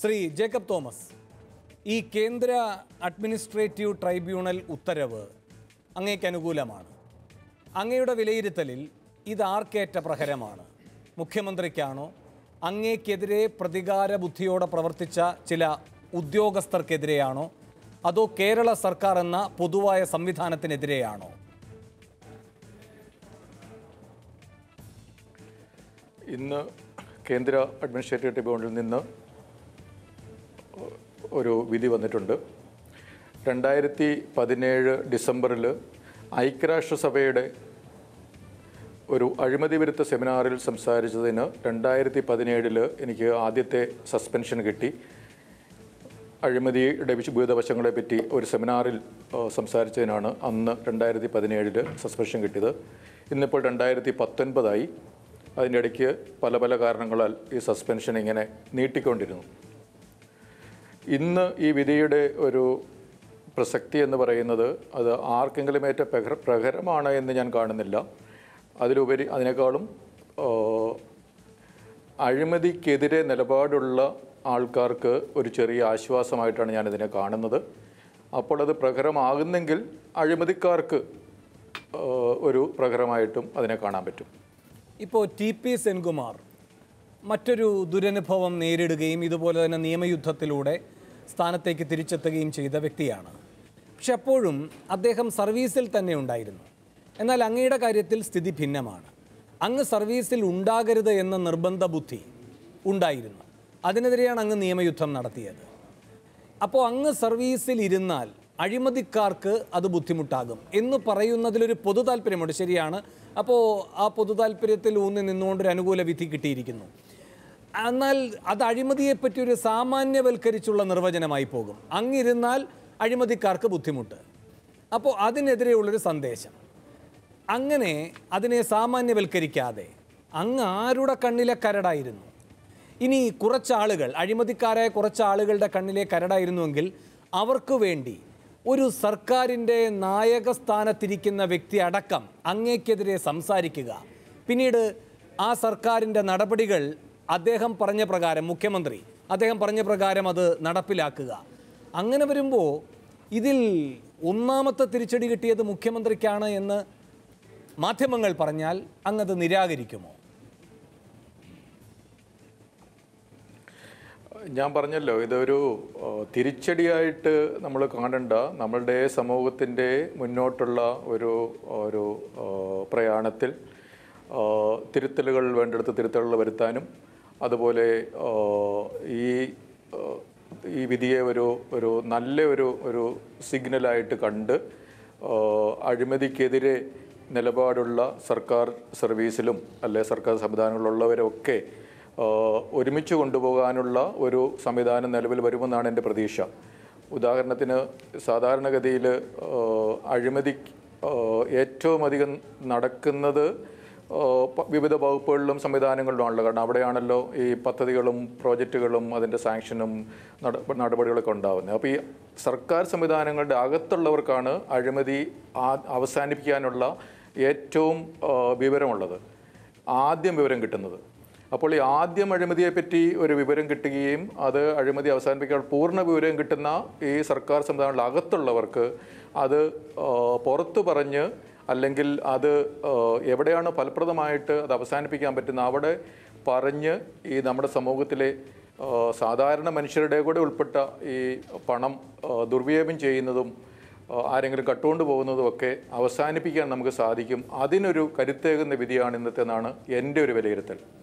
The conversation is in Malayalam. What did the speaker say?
ശ്രീ ജേക്കബ് തോമസ് ഈ കേന്ദ്ര അഡ്മിനിസ്ട്രേറ്റീവ് ട്രൈബ്യൂണൽ ഉത്തരവ് അങ്ങേക്ക് അനുകൂലമാണ് അങ്ങയുടെ വിലയിരുത്തലിൽ ഇത് ആർക്കേറ്റ പ്രഹരമാണ് മുഖ്യമന്ത്രിക്കാണോ അങ്ങേക്കെതിരെ പ്രതികാര ബുദ്ധിയോടെ പ്രവർത്തിച്ച ചില ഉദ്യോഗസ്ഥർക്കെതിരെയാണോ അതോ കേരള സർക്കാർ എന്ന പൊതുവായ സംവിധാനത്തിനെതിരെയാണോ ഇന്ന് കേന്ദ്ര അഡ്മിനിസ്ട്രേറ്റീവ് ട്രിബ്യൂണലിൽ നിന്ന് ഒരു വിധി വന്നിട്ടുണ്ട് രണ്ടായിരത്തി പതിനേഴ് ഡിസംബറിൽ ഐക്യരാഷ്ട്രസഭയുടെ ഒരു അഴിമതി വിരുദ്ധ സെമിനാറിൽ സംസാരിച്ചതിന് രണ്ടായിരത്തി പതിനേഴിൽ എനിക്ക് ആദ്യത്തെ സസ്പെൻഷൻ കിട്ടി അഴിമതിയുടെ വിശുഭൂതവശങ്ങളെ പറ്റി ഒരു സെമിനാറിൽ സംസാരിച്ചതിനാണ് അന്ന് രണ്ടായിരത്തി പതിനേഴിൽ സസ്പെൻഷൻ കിട്ടിയത് ഇന്നിപ്പോൾ രണ്ടായിരത്തി പത്തൊൻപതായി അതിൻ്റെ ഇടയ്ക്ക് പല പല കാരണങ്ങളാൽ ഈ സസ്പെൻഷൻ ഇങ്ങനെ നീട്ടിക്കൊണ്ടിരുന്നു ഇന്ന് ഈ വിധിയുടെ ഒരു പ്രസക്തി എന്ന് പറയുന്നത് അത് ആർക്കെങ്കിലും ഏറ്റ പ്രഹര പ്രഹരമാണ് എന്ന് ഞാൻ കാണുന്നില്ല അതിലുപരി അതിനേക്കാളും അഴിമതിക്കെതിരെ നിലപാടുള്ള ആൾക്കാർക്ക് ഒരു ചെറിയ ആശ്വാസമായിട്ടാണ് ഞാൻ ഇതിനെ കാണുന്നത് അപ്പോൾ അത് പ്രഹരമാകുന്നെങ്കിൽ അഴിമതിക്കാർക്ക് ഒരു പ്രഹരമായിട്ടും അതിനെ കാണാൻ പറ്റും ഇപ്പോൾ ടി പി സെൻകുമാർ മറ്റൊരു ദുരനുഭവം നേരിടുകയും ഇതുപോലെ തന്നെ നിയമയുദ്ധത്തിലൂടെ സ്ഥാനത്തേക്ക് തിരിച്ചെത്തുകയും ചെയ്ത വ്യക്തിയാണ് പക്ഷെ അപ്പോഴും അദ്ദേഹം സർവീസിൽ തന്നെ ഉണ്ടായിരുന്നു എന്നാൽ അങ്ങയുടെ കാര്യത്തിൽ സ്ഥിതി ഭിന്നമാണ് അങ്ങ് സർവീസിൽ ഉണ്ടാകരുത് എന്ന നിർബന്ധ ബുദ്ധി ഉണ്ടായിരുന്നു അതിനെതിരെയാണ് അങ്ങ് നിയമയുദ്ധം നടത്തിയത് അപ്പോൾ അങ്ങ് സർവീസിൽ ഇരുന്നാൽ അഴിമതിക്കാർക്ക് അത് ബുദ്ധിമുട്ടാകും എന്ന് പറയുന്നതിലൊരു പൊതു താല്പര്യമുണ്ട് ശരിയാണ് അപ്പോൾ ആ പൊതു താല്പര്യത്തിൽ ഊന്നി നിന്നുകൊണ്ട് ഒരു അനുകൂല വിധി കിട്ടിയിരിക്കുന്നു എന്നാൽ അത് അഴിമതിയെപ്പറ്റി ഒരു സാമാന്യവൽക്കരിച്ചുള്ള നിർവചനമായി പോകും അങ്ങിരുന്നാൽ അഴിമതിക്കാർക്ക് ബുദ്ധിമുട്ട് അപ്പോൾ അതിനെതിരെയുള്ളൊരു സന്ദേശം അങ്ങനെ അതിനെ സാമാന്യവൽക്കരിക്കാതെ അങ്ങ് ആരുടെ കണ്ണിലെ കരടായിരുന്നു ഇനി കുറച്ചാളുകൾ അഴിമതിക്കാരായ കുറച്ചാളുകളുടെ കണ്ണിലെ കരടായിരുന്നുവെങ്കിൽ അവർക്ക് വേണ്ടി ഒരു സർക്കാരിൻ്റെ നായക സ്ഥാനത്തിരിക്കുന്ന വ്യക്തി അടക്കം അങ്ങേക്കെതിരെ സംസാരിക്കുക പിന്നീട് ആ സർക്കാരിൻ്റെ നടപടികൾ അദ്ദേഹം പറഞ്ഞ പ്രകാരം മുഖ്യമന്ത്രി അദ്ദേഹം പറഞ്ഞ പ്രകാരം അത് നടപ്പിലാക്കുക അങ്ങനെ വരുമ്പോൾ ഇതിൽ ഒന്നാമത്തെ തിരിച്ചടി കിട്ടിയത് മുഖ്യമന്ത്രിക്കാണ് എന്ന് മാധ്യമങ്ങൾ പറഞ്ഞാൽ അങ്ങത് നിരാകരിക്കുമോ ഞാൻ പറഞ്ഞല്ലോ ഇതൊരു തിരിച്ചടിയായിട്ട് നമ്മൾ കാണണ്ട നമ്മളുടെ സമൂഹത്തിൻ്റെ മുന്നോട്ടുള്ള ഒരു ഒരു പ്രയാണത്തിൽ തിരുത്തലുകൾ വേണ്ടെടുത്ത് തിരുത്തലുകൾ വരുത്താനും അതുപോലെ ഈ ഈ വിധിയെ ഒരു ഒരു നല്ല ഒരു ഒരു സിഗ്നലായിട്ട് കണ്ട് അഴിമതിക്കെതിരെ നിലപാടുള്ള സർക്കാർ സർവീസിലും അല്ലെ സർക്കാർ സംവിധാനങ്ങളിലുള്ളവരൊക്കെ ഒരുമിച്ച് കൊണ്ടുപോകാനുള്ള ഒരു സംവിധാനം നിലവിൽ വരുമെന്നാണ് എൻ്റെ പ്രതീക്ഷ ഉദാഹരണത്തിന് സാധാരണഗതിയിൽ അഴിമതി ഏറ്റവും അധികം നടക്കുന്നത് വിവിധ വകുപ്പുകളിലും ആണല്ലോ കാരണം അവിടെയാണല്ലോ ഈ പദ്ധതികളും പ്രോജക്റ്റുകളും അതിൻ്റെ സാങ്ഷനും നടപടികളൊക്കെ ഉണ്ടാകുന്നത് അപ്പോൾ ഈ സർക്കാർ സംവിധാനങ്ങളുടെ അകത്തുള്ളവർക്കാണ് അഴിമതി അവസാനിപ്പിക്കാനുള്ള ഏറ്റവും വിവരമുള്ളത് ആദ്യം വിവരം കിട്ടുന്നത് അപ്പോൾ ഈ ആദ്യം അഴിമതിയെപ്പറ്റി ഒരു വിവരം കിട്ടുകയും അത് അഴിമതി അവസാനിപ്പിക്കാൻ പൂർണ്ണ വിവരം കിട്ടുന്ന ഈ സർക്കാർ സംവിധാനങ്ങളുടെ അകത്തുള്ളവർക്ക് അത് പുറത്തു പറഞ്ഞ് അല്ലെങ്കിൽ അത് എവിടെയാണ് ഫലപ്രദമായിട്ട് അത് അവസാനിപ്പിക്കാൻ പറ്റുന്ന അവിടെ പറഞ്ഞ് ഈ നമ്മുടെ സമൂഹത്തിലെ സാധാരണ മനുഷ്യരുടെ കൂടെ ഉൾപ്പെട്ട ഈ പണം ദുർവിനിയോഗം ചെയ്യുന്നതും ആരെങ്കിലും കട്ടുകൊണ്ട് പോകുന്നതും ഒക്കെ അവസാനിപ്പിക്കാൻ നമുക്ക് സാധിക്കും അതിനൊരു കരുത്തേകുന്ന വിധിയാണ് എന്നാണ് എൻ്റെ ഒരു വിലയിരുത്തൽ